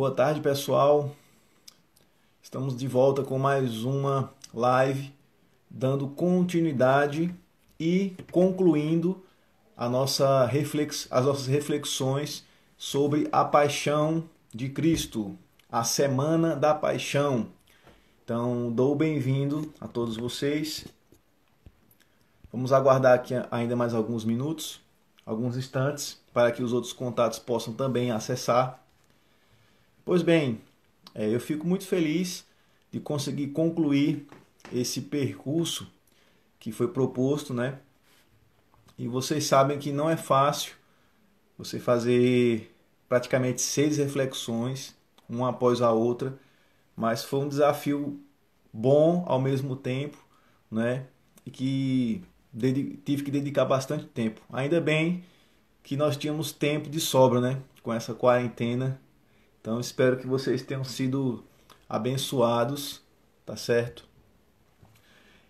Boa tarde, pessoal. Estamos de volta com mais uma live, dando continuidade e concluindo a nossa reflex, as nossas reflexões sobre a paixão de Cristo, a Semana da Paixão. Então, dou bem-vindo a todos vocês. Vamos aguardar aqui ainda mais alguns minutos, alguns instantes, para que os outros contatos possam também acessar Pois bem, é, eu fico muito feliz de conseguir concluir esse percurso que foi proposto, né? E vocês sabem que não é fácil você fazer praticamente seis reflexões, uma após a outra, mas foi um desafio bom ao mesmo tempo, né? E que tive que dedicar bastante tempo. Ainda bem que nós tínhamos tempo de sobra, né? Com essa quarentena então espero que vocês tenham sido abençoados, tá certo?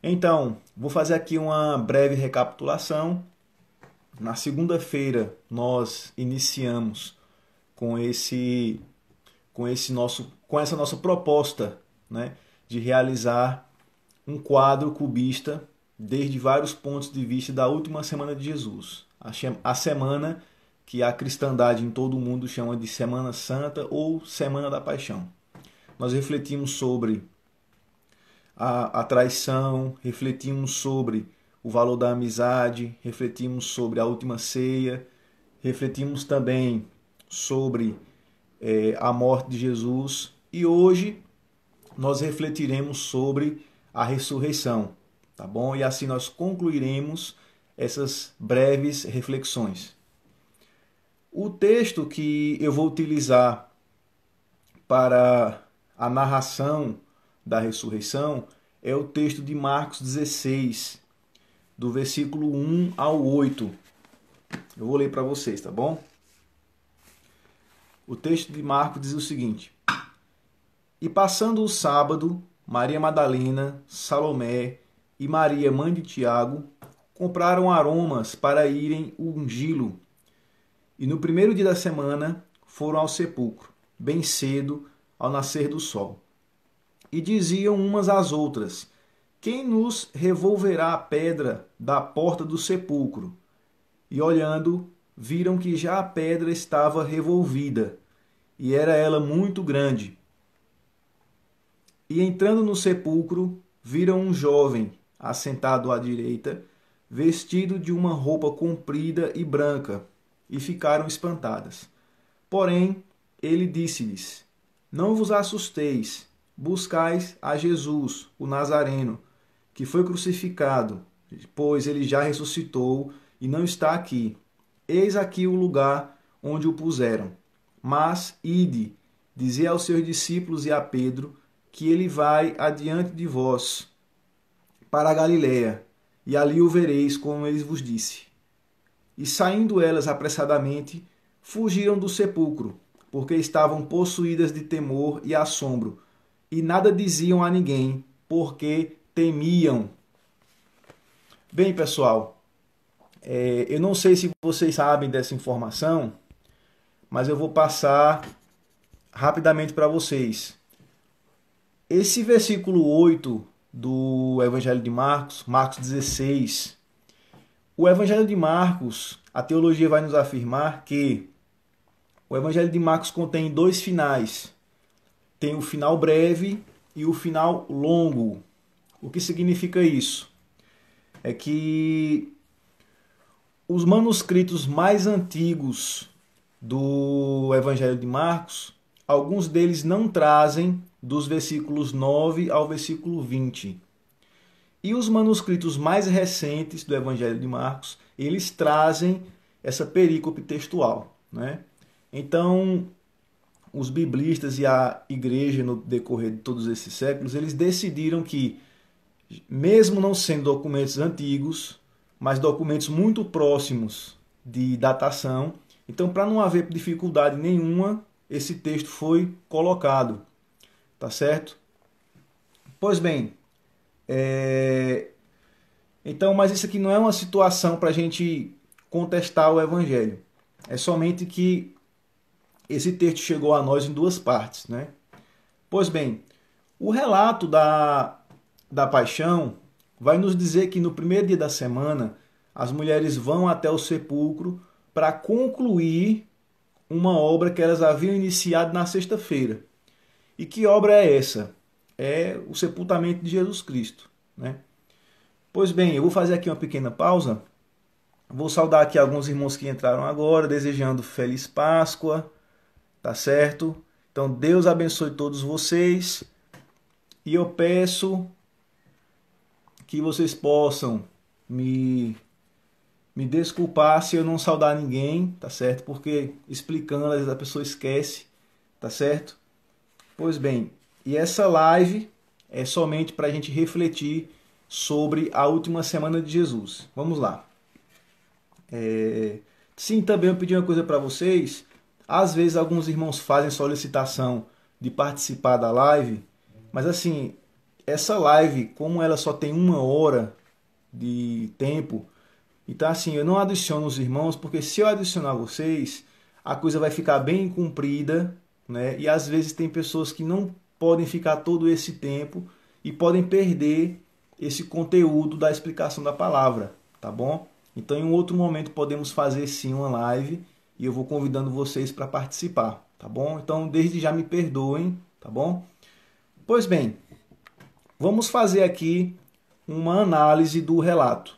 Então, vou fazer aqui uma breve recapitulação. Na segunda-feira nós iniciamos com esse com esse nosso com essa nossa proposta, né, de realizar um quadro cubista desde vários pontos de vista da última semana de Jesus, a semana que a cristandade em todo o mundo chama de Semana Santa ou Semana da Paixão. Nós refletimos sobre a, a traição, refletimos sobre o valor da amizade, refletimos sobre a última ceia, refletimos também sobre é, a morte de Jesus e hoje nós refletiremos sobre a ressurreição, tá bom? E assim nós concluiremos essas breves reflexões. O texto que eu vou utilizar para a narração da ressurreição é o texto de Marcos 16, do versículo 1 ao 8. Eu vou ler para vocês, tá bom? O texto de Marcos diz o seguinte: E passando o sábado, Maria Madalena, Salomé e Maria, mãe de Tiago, compraram aromas para irem ungí-lo e no primeiro dia da semana foram ao sepulcro, bem cedo, ao nascer do sol. E diziam umas às outras: Quem nos revolverá a pedra da porta do sepulcro? E olhando, viram que já a pedra estava revolvida, e era ela muito grande. E entrando no sepulcro, viram um jovem, assentado à direita, vestido de uma roupa comprida e branca, e ficaram espantadas. Porém, ele disse-lhes: Não vos assusteis, buscais a Jesus, o Nazareno, que foi crucificado, pois ele já ressuscitou e não está aqui. Eis aqui o lugar onde o puseram. Mas ide, dizei aos seus discípulos e a Pedro que ele vai adiante de vós para a Galiléia, e ali o vereis, como ele vos disse e saindo elas apressadamente, fugiram do sepulcro, porque estavam possuídas de temor e assombro, e nada diziam a ninguém, porque temiam. Bem, pessoal, é, eu não sei se vocês sabem dessa informação, mas eu vou passar rapidamente para vocês. Esse versículo 8 do Evangelho de Marcos, Marcos 16, o Evangelho de Marcos, a teologia vai nos afirmar que o Evangelho de Marcos contém dois finais. Tem o final breve e o final longo. O que significa isso? É que os manuscritos mais antigos do Evangelho de Marcos, alguns deles não trazem dos versículos 9 ao versículo 20. E os manuscritos mais recentes do Evangelho de Marcos, eles trazem essa perícope textual. Né? Então, os biblistas e a igreja, no decorrer de todos esses séculos, eles decidiram que, mesmo não sendo documentos antigos, mas documentos muito próximos de datação, então, para não haver dificuldade nenhuma, esse texto foi colocado. Tá certo? Pois bem, é... Então, mas isso aqui não é uma situação para a gente contestar o Evangelho. É somente que esse texto chegou a nós em duas partes. Né? Pois bem, o relato da, da paixão vai nos dizer que no primeiro dia da semana as mulheres vão até o sepulcro para concluir uma obra que elas haviam iniciado na sexta-feira. E que obra é essa? é o sepultamento de Jesus Cristo. Né? Pois bem, eu vou fazer aqui uma pequena pausa. Vou saudar aqui alguns irmãos que entraram agora, desejando feliz Páscoa, tá certo? Então Deus abençoe todos vocês e eu peço que vocês possam me me desculpar se eu não saudar ninguém, tá certo? Porque explicando às vezes a pessoa esquece, tá certo? Pois bem, e essa live é somente para a gente refletir sobre a última semana de Jesus. Vamos lá. É... Sim, também eu pedi uma coisa para vocês. Às vezes alguns irmãos fazem solicitação de participar da live, mas assim, essa live, como ela só tem uma hora de tempo, então assim, eu não adiciono os irmãos, porque se eu adicionar vocês, a coisa vai ficar bem cumprida né? E às vezes tem pessoas que não podem ficar todo esse tempo e podem perder esse conteúdo da explicação da palavra, tá bom? Então, em um outro momento, podemos fazer sim uma live e eu vou convidando vocês para participar, tá bom? Então, desde já me perdoem, tá bom? Pois bem, vamos fazer aqui uma análise do relato.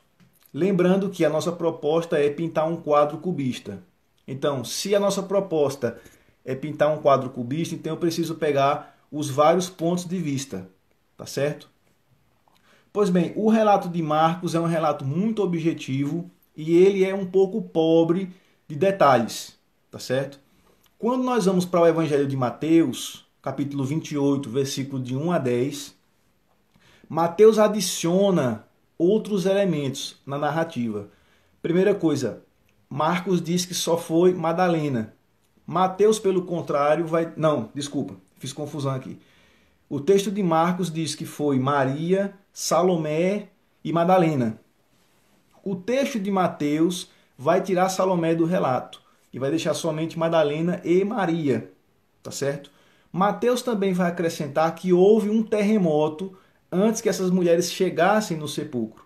Lembrando que a nossa proposta é pintar um quadro cubista. Então, se a nossa proposta é pintar um quadro cubista, então eu preciso pegar os vários pontos de vista, tá certo? Pois bem, o relato de Marcos é um relato muito objetivo e ele é um pouco pobre de detalhes, tá certo? Quando nós vamos para o Evangelho de Mateus, capítulo 28, versículo de 1 a 10, Mateus adiciona outros elementos na narrativa. Primeira coisa, Marcos diz que só foi Madalena, Mateus, pelo contrário, vai. Não, desculpa, fiz confusão aqui. O texto de Marcos diz que foi Maria, Salomé e Madalena. O texto de Mateus vai tirar Salomé do relato e vai deixar somente Madalena e Maria, tá certo? Mateus também vai acrescentar que houve um terremoto antes que essas mulheres chegassem no sepulcro.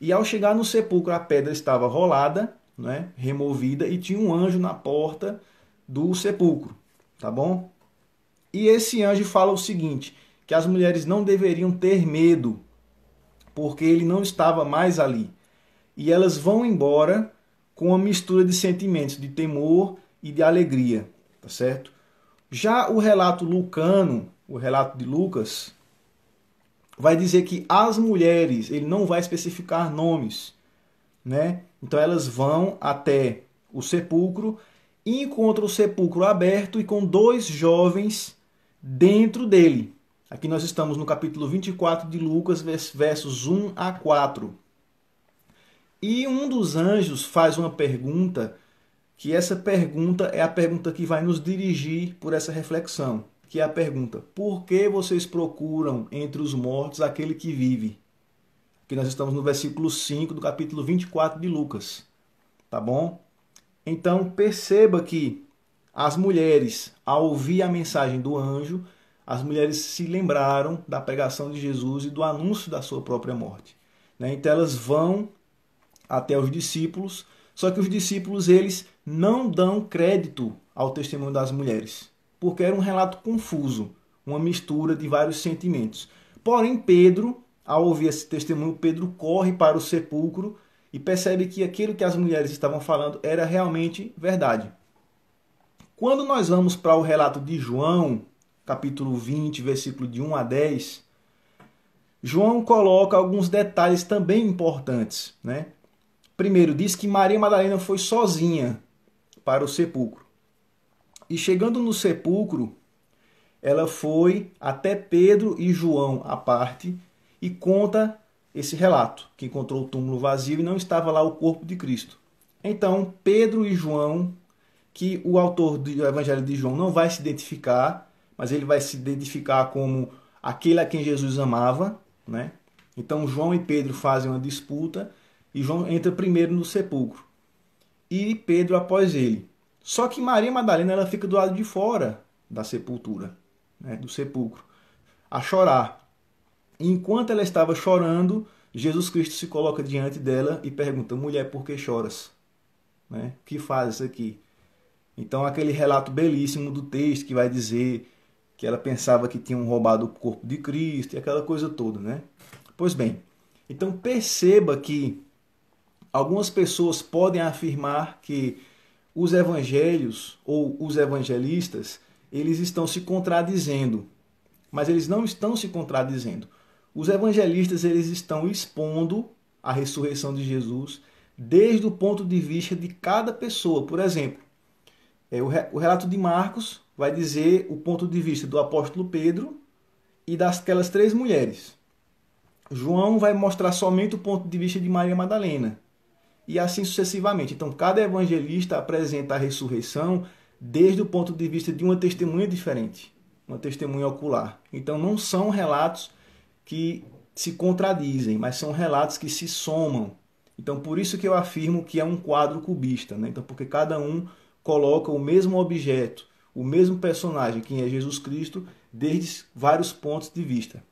E ao chegar no sepulcro, a pedra estava rolada, né, removida, e tinha um anjo na porta do sepulcro, tá bom? E esse anjo fala o seguinte, que as mulheres não deveriam ter medo, porque ele não estava mais ali. E elas vão embora com uma mistura de sentimentos de temor e de alegria, tá certo? Já o relato lucano, o relato de Lucas, vai dizer que as mulheres, ele não vai especificar nomes, né? Então elas vão até o sepulcro encontra o sepulcro aberto e com dois jovens dentro dele. Aqui nós estamos no capítulo 24 de Lucas, versos 1 a 4. E um dos anjos faz uma pergunta, que essa pergunta é a pergunta que vai nos dirigir por essa reflexão, que é a pergunta: Por que vocês procuram entre os mortos aquele que vive? Aqui nós estamos no versículo 5 do capítulo 24 de Lucas. Tá bom? Então perceba que as mulheres, ao ouvir a mensagem do anjo, as mulheres se lembraram da pregação de Jesus e do anúncio da sua própria morte. Né? Então elas vão até os discípulos, só que os discípulos eles não dão crédito ao testemunho das mulheres, porque era um relato confuso, uma mistura de vários sentimentos. Porém Pedro, ao ouvir esse testemunho, Pedro corre para o sepulcro e percebe que aquilo que as mulheres estavam falando era realmente verdade. Quando nós vamos para o relato de João, capítulo 20, versículo de 1 a 10, João coloca alguns detalhes também importantes. Né? Primeiro, diz que Maria Madalena foi sozinha para o sepulcro. E chegando no sepulcro, ela foi até Pedro e João à parte e conta esse relato, que encontrou o túmulo vazio e não estava lá o corpo de Cristo. Então, Pedro e João, que o autor do Evangelho de João não vai se identificar, mas ele vai se identificar como aquele a quem Jesus amava, né? Então, João e Pedro fazem uma disputa e João entra primeiro no sepulcro e Pedro após ele. Só que Maria Madalena ela fica do lado de fora da sepultura, né? do sepulcro, a chorar. Enquanto ela estava chorando, Jesus Cristo se coloca diante dela e pergunta: mulher, por que choras? Né? O que fazes aqui? Então, aquele relato belíssimo do texto que vai dizer que ela pensava que tinham roubado o corpo de Cristo e aquela coisa toda, né? Pois bem, então perceba que algumas pessoas podem afirmar que os evangelhos ou os evangelistas, eles estão se contradizendo, mas eles não estão se contradizendo. Os evangelistas eles estão expondo a ressurreição de Jesus desde o ponto de vista de cada pessoa. Por exemplo, é, o relato de Marcos vai dizer o ponto de vista do apóstolo Pedro e das aquelas três mulheres. João vai mostrar somente o ponto de vista de Maria Madalena. E assim sucessivamente. Então, cada evangelista apresenta a ressurreição desde o ponto de vista de uma testemunha diferente, uma testemunha ocular. Então, não são relatos que se contradizem, mas são relatos que se somam. Então, por isso que eu afirmo que é um quadro cubista, né? Então, porque cada um coloca o mesmo objeto, o mesmo personagem, que é Jesus Cristo, desde vários pontos de vista.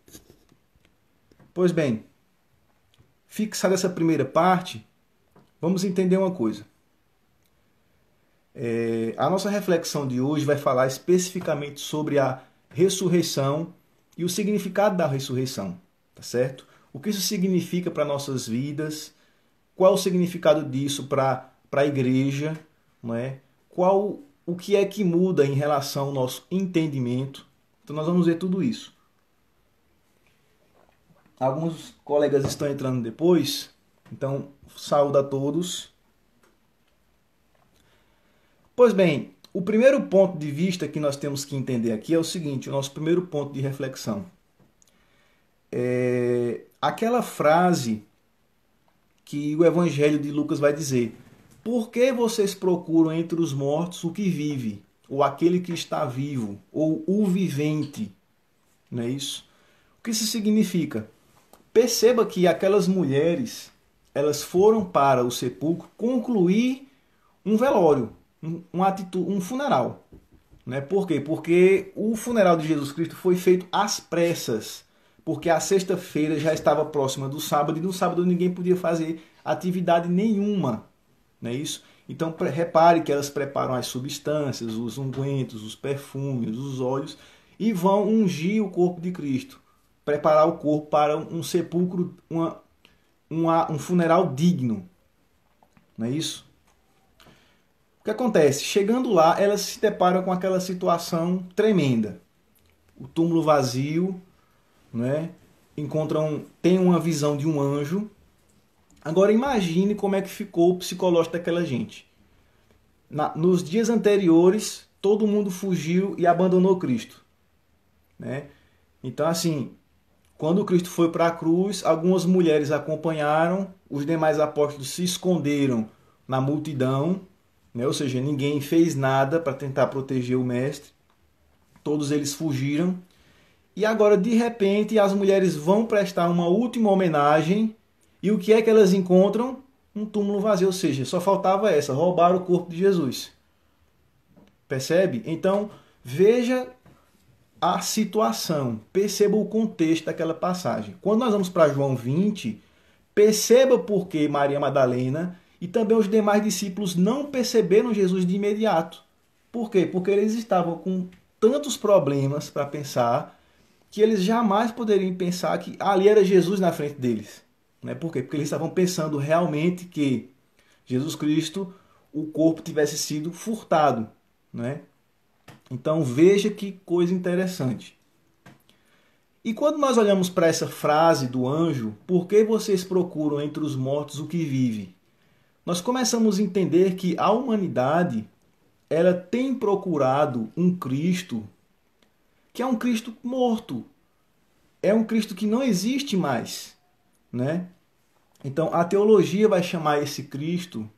Pois bem, fixada essa primeira parte, vamos entender uma coisa. É, a nossa reflexão de hoje vai falar especificamente sobre a ressurreição e o significado da ressurreição, tá certo? O que isso significa para nossas vidas? Qual o significado disso para para a igreja, não é? Qual o que é que muda em relação ao nosso entendimento? Então nós vamos ver tudo isso. Alguns colegas estão entrando depois, então saúdo a todos. Pois bem, o primeiro ponto de vista que nós temos que entender aqui é o seguinte: o nosso primeiro ponto de reflexão. É aquela frase que o Evangelho de Lucas vai dizer: Por que vocês procuram entre os mortos o que vive, ou aquele que está vivo, ou o vivente? Não é isso? O que isso significa? Perceba que aquelas mulheres elas foram para o sepulcro concluir um velório, um atitude, um funeral. Né? Por quê? Porque o funeral de Jesus Cristo foi feito às pressas, porque a sexta-feira já estava próxima do sábado e no sábado ninguém podia fazer atividade nenhuma. Não é isso? Então repare que elas preparam as substâncias, os ungüentos, os perfumes, os óleos e vão ungir o corpo de Cristo, preparar o corpo para um sepulcro, uma, uma, um funeral digno. Não é isso? que acontece? Chegando lá, elas se deparam com aquela situação tremenda. O túmulo vazio, né? Encontram, tem uma visão de um anjo. Agora imagine como é que ficou o psicológico daquela gente. Na, nos dias anteriores, todo mundo fugiu e abandonou Cristo, né? Então assim, quando Cristo foi para a cruz, algumas mulheres acompanharam, os demais apóstolos se esconderam na multidão, né? Ou seja, ninguém fez nada para tentar proteger o mestre, todos eles fugiram. E agora, de repente, as mulheres vão prestar uma última homenagem. E o que é que elas encontram? Um túmulo vazio, ou seja, só faltava essa, roubar o corpo de Jesus. Percebe? Então, veja a situação, perceba o contexto daquela passagem. Quando nós vamos para João 20, perceba por que Maria Madalena e também os demais discípulos não perceberam Jesus de imediato. Por quê? Porque eles estavam com tantos problemas para pensar que eles jamais poderiam pensar que ali era Jesus na frente deles. Né? Por quê? Porque eles estavam pensando realmente que Jesus Cristo, o corpo tivesse sido furtado. Né? Então veja que coisa interessante. E quando nós olhamos para essa frase do anjo, por que vocês procuram entre os mortos o que vive? nós começamos a entender que a humanidade ela tem procurado um Cristo que é um Cristo morto. É um Cristo que não existe mais, né? Então a teologia vai chamar esse Cristo,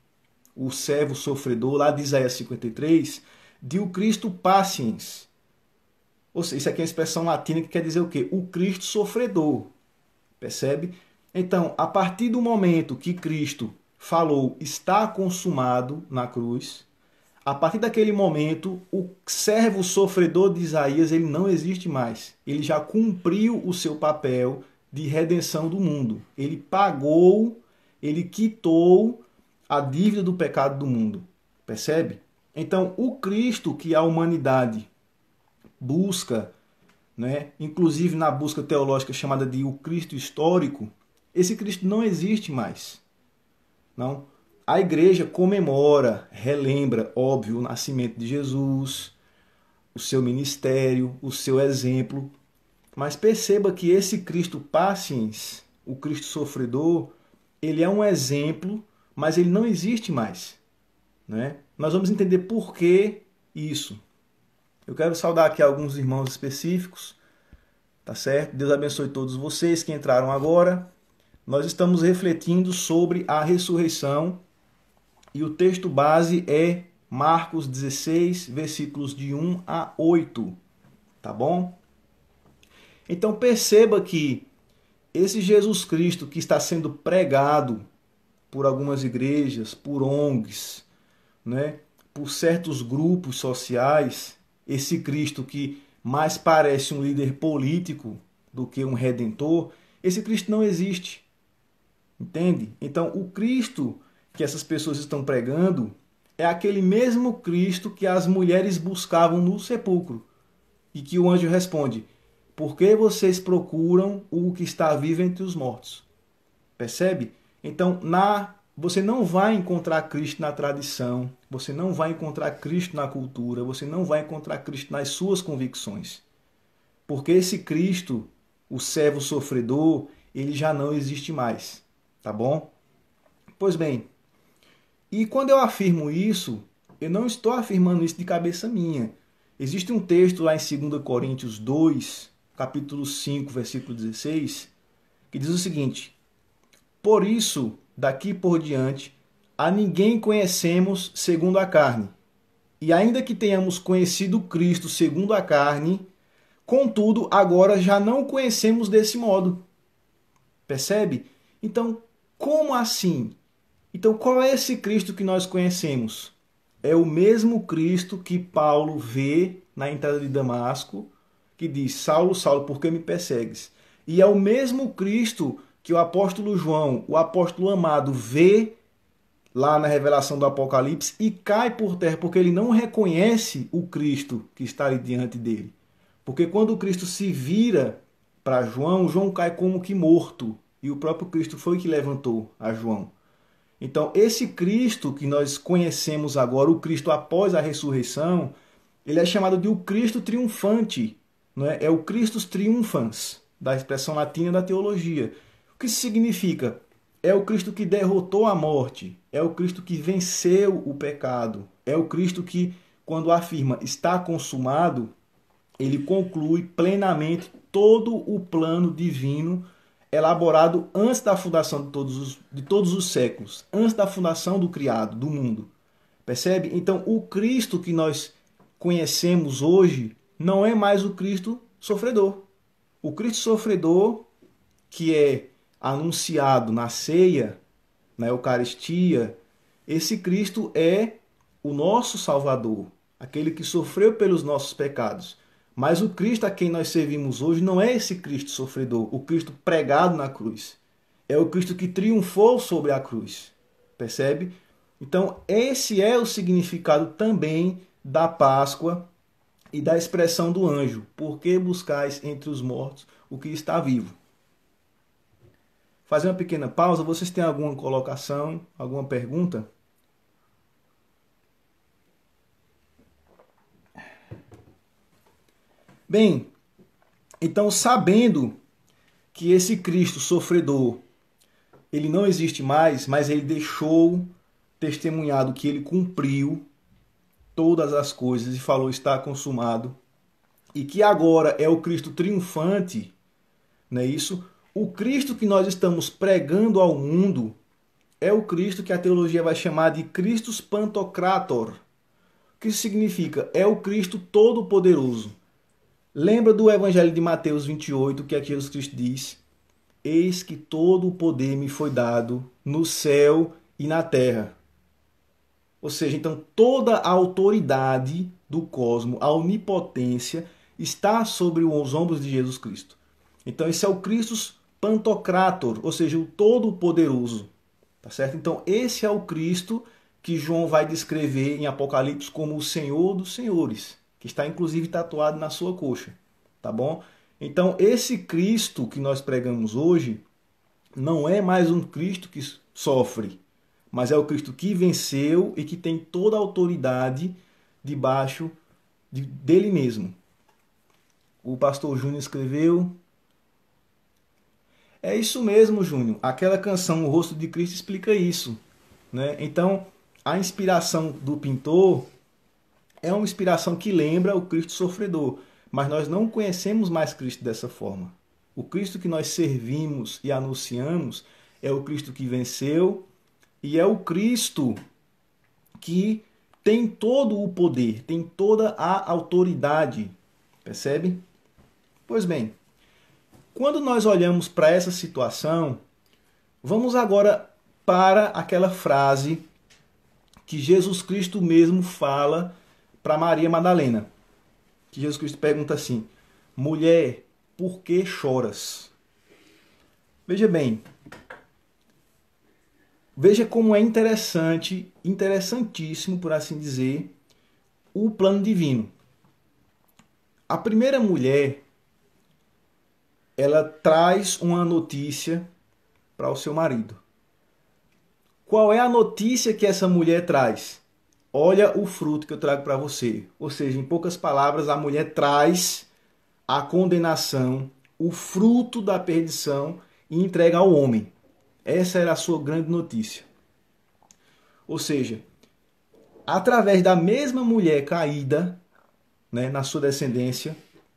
o servo sofredor, lá de Isaías 53, de o Cristo paciens. Ou seja, isso aqui é uma expressão latina que quer dizer o quê? O Cristo sofredor. Percebe? Então, a partir do momento que Cristo falou está consumado na cruz, a partir daquele momento, o servo sofredor de Isaías ele não existe mais. Ele já cumpriu o seu papel de redenção do mundo. Ele pagou, ele quitou a dívida do pecado do mundo. Percebe? Então, o Cristo que a humanidade busca, né, inclusive na busca teológica chamada de o Cristo histórico, esse Cristo não existe mais. Não. A igreja comemora, relembra, óbvio, o nascimento de Jesus, o seu ministério, o seu exemplo. Mas perceba que esse Cristo paciens, o Cristo sofredor, ele é um exemplo, mas ele não existe mais. Né? Nós vamos entender por que isso. Eu quero saudar aqui alguns irmãos específicos, tá certo? Deus abençoe todos vocês que entraram agora nós estamos refletindo sobre a ressurreição e o texto base é Marcos 16, versículos de 1 a 8, tá bom? Então perceba que esse Jesus Cristo que está sendo pregado por algumas igrejas, por ONGs, né, por certos grupos sociais, esse Cristo que mais parece um líder político do que um redentor, esse Cristo não existe. Entende? Então, o Cristo que essas pessoas estão pregando é aquele mesmo Cristo que as mulheres buscavam no sepulcro. E que o anjo responde: Por que vocês procuram o que está vivo entre os mortos? Percebe? Então, na você não vai encontrar Cristo na tradição, você não vai encontrar Cristo na cultura, você não vai encontrar Cristo nas suas convicções. Porque esse Cristo, o servo sofredor, ele já não existe mais. Tá bom? Pois bem, e quando eu afirmo isso, eu não estou afirmando isso de cabeça minha. Existe um texto lá em 2 Coríntios 2, capítulo 5, versículo 16, que diz o seguinte: Por isso, daqui por diante, a ninguém conhecemos segundo a carne. E ainda que tenhamos conhecido Cristo segundo a carne, contudo, agora já não o conhecemos desse modo. Percebe? Então, como assim? Então, qual é esse Cristo que nós conhecemos? É o mesmo Cristo que Paulo vê na entrada de Damasco, que diz: Saulo, Saulo, por que me persegues? E é o mesmo Cristo que o apóstolo João, o apóstolo amado, vê lá na revelação do Apocalipse e cai por terra, porque ele não reconhece o Cristo que está ali diante dele. Porque quando o Cristo se vira para João, João cai como que morto. E o próprio Cristo foi que levantou a João. Então, esse Cristo que nós conhecemos agora, o Cristo após a ressurreição, ele é chamado de o Cristo triunfante, não é? é o Christus triunfans, da expressão latina da teologia. O que significa? É o Cristo que derrotou a morte, é o Cristo que venceu o pecado, é o Cristo que, quando afirma está consumado, ele conclui plenamente todo o plano divino elaborado antes da fundação de todos os, de todos os séculos, antes da fundação do criado, do mundo. Percebe? Então, o Cristo que nós conhecemos hoje não é mais o Cristo sofredor. O Cristo sofredor, que é anunciado na ceia, na Eucaristia, esse Cristo é o nosso Salvador, aquele que sofreu pelos nossos pecados. Mas o Cristo a quem nós servimos hoje não é esse Cristo sofredor, o Cristo pregado na cruz. É o Cristo que triunfou sobre a cruz. Percebe? Então, esse é o significado também da Páscoa e da expressão do anjo: Por que buscais entre os mortos o que está vivo? Fazer uma pequena pausa. Vocês têm alguma colocação, alguma pergunta? Bem, então sabendo que esse Cristo sofredor, ele não existe mais, mas ele deixou testemunhado que ele cumpriu todas as coisas e falou está consumado, e que agora é o Cristo triunfante, não é isso? O Cristo que nós estamos pregando ao mundo é o Cristo que a teologia vai chamar de Christus Pantocrator, que significa é o Cristo todo-poderoso. Lembra do Evangelho de Mateus 28, que é que Jesus Cristo diz: Eis que todo o poder me foi dado no céu e na terra. Ou seja, então toda a autoridade do cosmos, a onipotência, está sobre os ombros de Jesus Cristo. Então esse é o Cristo Pantocrator, ou seja, o Todo-Poderoso. Tá certo? Então esse é o Cristo que João vai descrever em Apocalipse como o Senhor dos Senhores que está inclusive tatuado na sua coxa, tá bom? Então, esse Cristo que nós pregamos hoje não é mais um Cristo que sofre, mas é o Cristo que venceu e que tem toda a autoridade debaixo de, dele mesmo. O pastor Júnior escreveu. É isso mesmo, Júnior. Aquela canção O Rosto de Cristo explica isso. Né? Então, a inspiração do pintor é uma inspiração que lembra o Cristo sofredor, mas nós não conhecemos mais Cristo dessa forma. O Cristo que nós servimos e anunciamos é o Cristo que venceu e é o Cristo que tem todo o poder, tem toda a autoridade. Percebe? Pois bem, quando nós olhamos para essa situação, vamos agora para aquela frase que Jesus Cristo mesmo fala para Maria Madalena, que Jesus Cristo pergunta assim: Mulher, por que choras? Veja bem, veja como é interessante, interessantíssimo, por assim dizer, o plano divino. A primeira mulher, ela traz uma notícia para o seu marido. Qual é a notícia que essa mulher traz? Olha o fruto que eu trago para você. Ou seja, em poucas palavras, a mulher traz a condenação, o fruto da perdição e entrega ao homem. Essa era a sua grande notícia. Ou seja, através da mesma mulher caída, né, na sua descendência,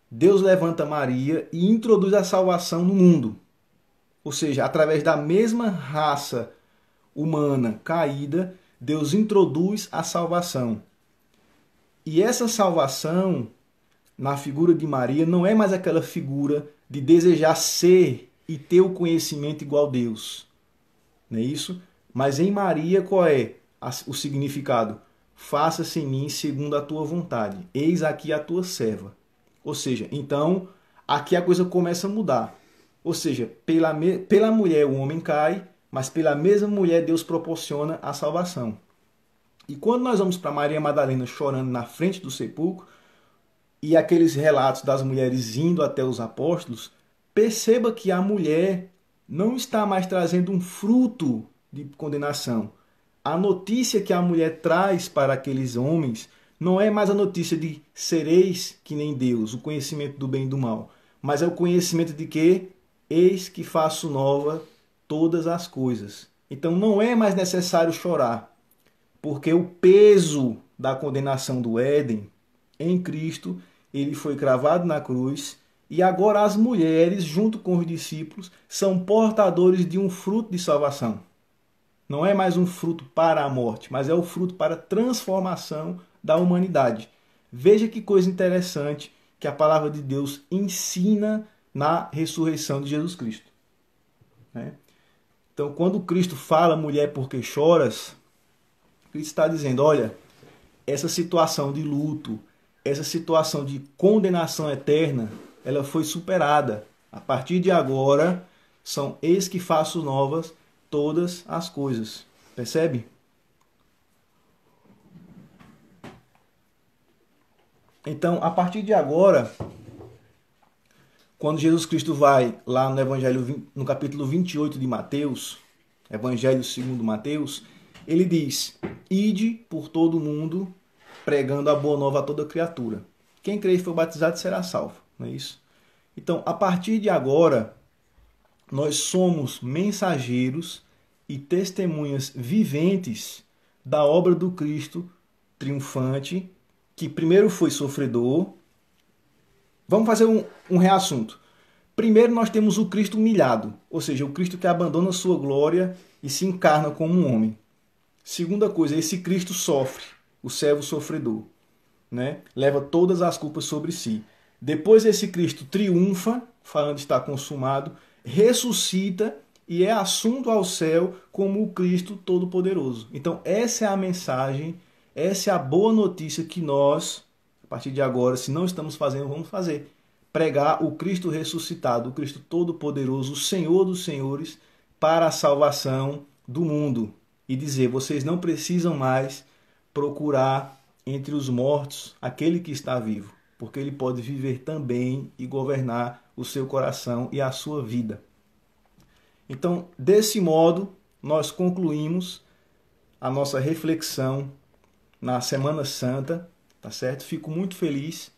Deus levanta Maria e introduz a salvação no mundo. Ou seja, através da mesma raça humana caída, Deus introduz a salvação. E essa salvação, na figura de Maria, não é mais aquela figura de desejar ser e ter o conhecimento igual a Deus. Não é isso? Mas em Maria, qual é o significado? Faça-se em mim segundo a tua vontade. Eis aqui a tua serva. Ou seja, então, aqui a coisa começa a mudar. Ou seja, pela, pela mulher o homem cai, mas pela mesma mulher Deus proporciona a salvação. E quando nós vamos para Maria Madalena chorando na frente do sepulcro, e aqueles relatos das mulheres indo até os apóstolos, perceba que a mulher não está mais trazendo um fruto de condenação. A notícia que a mulher traz para aqueles homens não é mais a notícia de sereis que nem Deus, o conhecimento do bem e do mal, mas é o conhecimento de que eis que faço nova todas as coisas. Então não é mais necessário chorar, porque o peso da condenação do Éden em Cristo, ele foi cravado na cruz, e agora as mulheres, junto com os discípulos, são portadores de um fruto de salvação. Não é mais um fruto para a morte, mas é o fruto para a transformação da humanidade. Veja que coisa interessante que a palavra de Deus ensina na ressurreição de Jesus Cristo. Né? Então, quando Cristo fala, mulher, por que choras? Cristo está dizendo: olha, essa situação de luto, essa situação de condenação eterna, ela foi superada. A partir de agora, são eis que faço novas todas as coisas. Percebe? Então, a partir de agora, quando Jesus Cristo vai lá no Evangelho, no capítulo 28 de Mateus, Evangelho segundo Mateus, ele diz: Ide por todo o mundo, pregando a boa nova a toda criatura. Quem crer e for batizado será salvo. Não é isso? Então, a partir de agora, nós somos mensageiros e testemunhas viventes da obra do Cristo triunfante, que primeiro foi sofredor, Vamos fazer um, um reassunto. Primeiro, nós temos o Cristo humilhado, ou seja, o Cristo que abandona sua glória e se encarna como um homem. Segunda coisa, esse Cristo sofre, o servo sofredor, né? leva todas as culpas sobre si. Depois, esse Cristo triunfa, falando está consumado, ressuscita e é assunto ao céu como o Cristo Todo-Poderoso. Então, essa é a mensagem, essa é a boa notícia que nós partir de agora, se não estamos fazendo, vamos fazer. Pregar o Cristo ressuscitado, o Cristo Todo-Poderoso, o Senhor dos Senhores, para a salvação do mundo. E dizer: vocês não precisam mais procurar entre os mortos aquele que está vivo, porque ele pode viver também e governar o seu coração e a sua vida. Então, desse modo, nós concluímos a nossa reflexão na Semana Santa tá certo? Fico muito feliz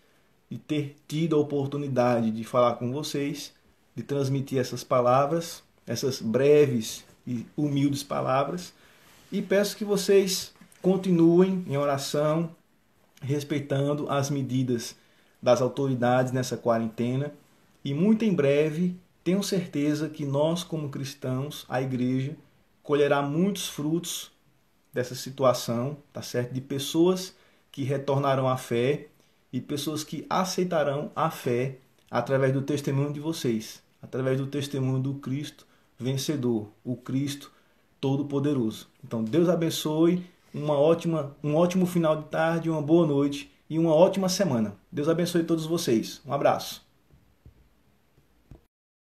de ter tido a oportunidade de falar com vocês, de transmitir essas palavras, essas breves e humildes palavras, e peço que vocês continuem em oração, respeitando as medidas das autoridades nessa quarentena, e muito em breve tenho certeza que nós, como cristãos, a igreja colherá muitos frutos dessa situação, tá certo? De pessoas que retornarão à fé e pessoas que aceitarão a fé através do testemunho de vocês, através do testemunho do Cristo vencedor, o Cristo todo-poderoso. Então, Deus abençoe, uma ótima, um ótimo final de tarde, uma boa noite e uma ótima semana. Deus abençoe todos vocês. Um abraço.